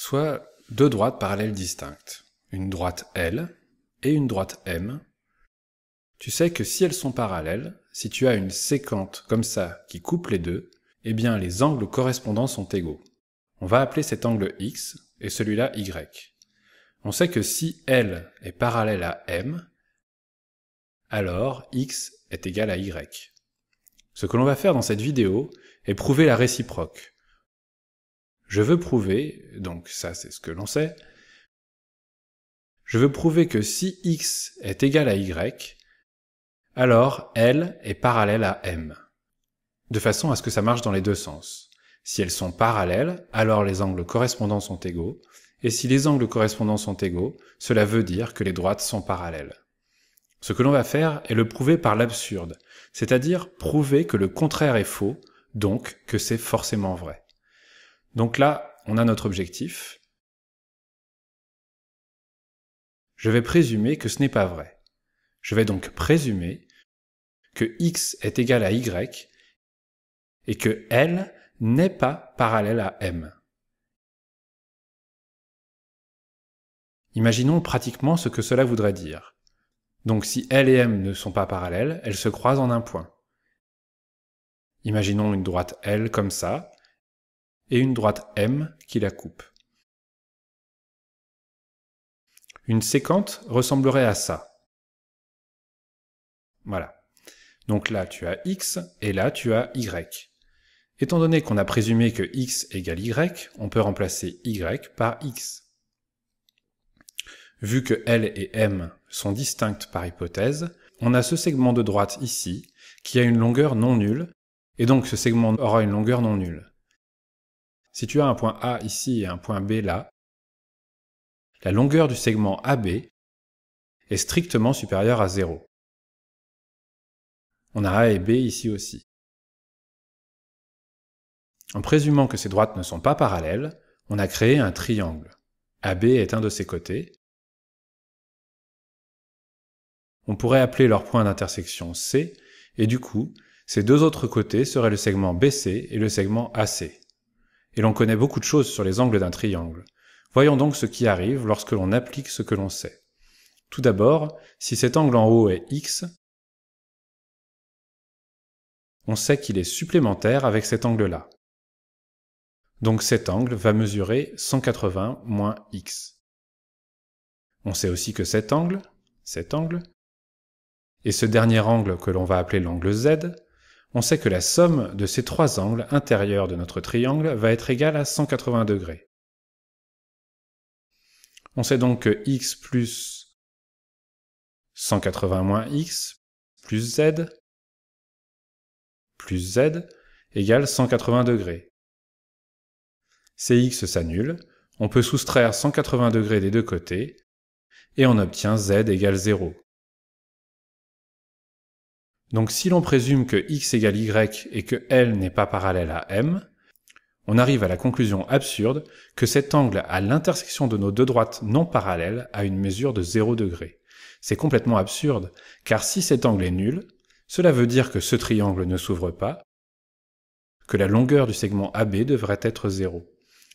soit deux droites parallèles distinctes, une droite L et une droite M. Tu sais que si elles sont parallèles, si tu as une séquente comme ça qui coupe les deux, eh bien les angles correspondants sont égaux. On va appeler cet angle X et celui-là Y. On sait que si L est parallèle à M, alors X est égal à Y. Ce que l'on va faire dans cette vidéo est prouver la réciproque. Je veux prouver, donc ça c'est ce que l'on sait, je veux prouver que si x est égal à y, alors L est parallèle à M, de façon à ce que ça marche dans les deux sens. Si elles sont parallèles, alors les angles correspondants sont égaux, et si les angles correspondants sont égaux, cela veut dire que les droites sont parallèles. Ce que l'on va faire est le prouver par l'absurde, c'est-à-dire prouver que le contraire est faux, donc que c'est forcément vrai. Donc là, on a notre objectif. Je vais présumer que ce n'est pas vrai. Je vais donc présumer que x est égal à y et que L n'est pas parallèle à M. Imaginons pratiquement ce que cela voudrait dire. Donc si L et M ne sont pas parallèles, elles se croisent en un point. Imaginons une droite L comme ça, et une droite M qui la coupe. Une séquente ressemblerait à ça. Voilà. Donc là, tu as x et là, tu as y. Étant donné qu'on a présumé que x égale y, on peut remplacer y par x. Vu que L et M sont distinctes par hypothèse, on a ce segment de droite ici qui a une longueur non nulle, et donc ce segment aura une longueur non nulle. Si tu as un point A ici et un point B là, la longueur du segment AB est strictement supérieure à 0. On a A et B ici aussi. En présumant que ces droites ne sont pas parallèles, on a créé un triangle. AB est un de ses côtés. On pourrait appeler leur point d'intersection C, et du coup, ces deux autres côtés seraient le segment BC et le segment AC et l'on connaît beaucoup de choses sur les angles d'un triangle. Voyons donc ce qui arrive lorsque l'on applique ce que l'on sait. Tout d'abord, si cet angle en haut est x, on sait qu'il est supplémentaire avec cet angle-là. Donc cet angle va mesurer 180 moins x. On sait aussi que cet angle, cet angle, et ce dernier angle que l'on va appeler l'angle z, on sait que la somme de ces trois angles intérieurs de notre triangle va être égale à 180 degrés. On sait donc que x plus 180 moins x plus z plus z égale 180 degrés. Ces x s'annulent, on peut soustraire 180 degrés des deux côtés, et on obtient z égale 0. Donc si l'on présume que x égale y et que L n'est pas parallèle à M, on arrive à la conclusion absurde que cet angle à l'intersection de nos deux droites non parallèles a une mesure de 0 degré. C'est complètement absurde, car si cet angle est nul, cela veut dire que ce triangle ne s'ouvre pas, que la longueur du segment AB devrait être 0.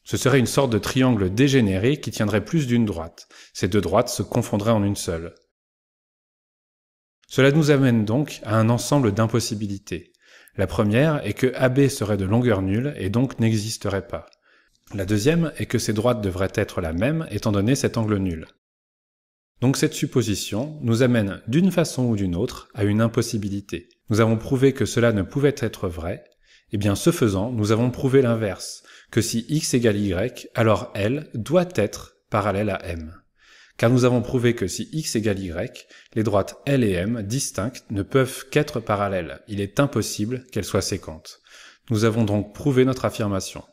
Ce serait une sorte de triangle dégénéré qui tiendrait plus d'une droite. Ces deux droites se confondraient en une seule. Cela nous amène donc à un ensemble d'impossibilités. La première est que AB serait de longueur nulle et donc n'existerait pas. La deuxième est que ces droites devraient être la même étant donné cet angle nul. Donc cette supposition nous amène d'une façon ou d'une autre à une impossibilité. Nous avons prouvé que cela ne pouvait être vrai, et eh bien ce faisant, nous avons prouvé l'inverse, que si x égale y, alors L doit être parallèle à M car nous avons prouvé que si x égale y, les droites L et M distinctes ne peuvent qu'être parallèles, il est impossible qu'elles soient séquentes. Nous avons donc prouvé notre affirmation.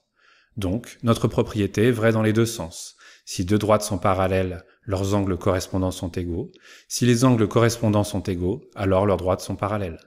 Donc, notre propriété est vraie dans les deux sens. Si deux droites sont parallèles, leurs angles correspondants sont égaux. Si les angles correspondants sont égaux, alors leurs droites sont parallèles.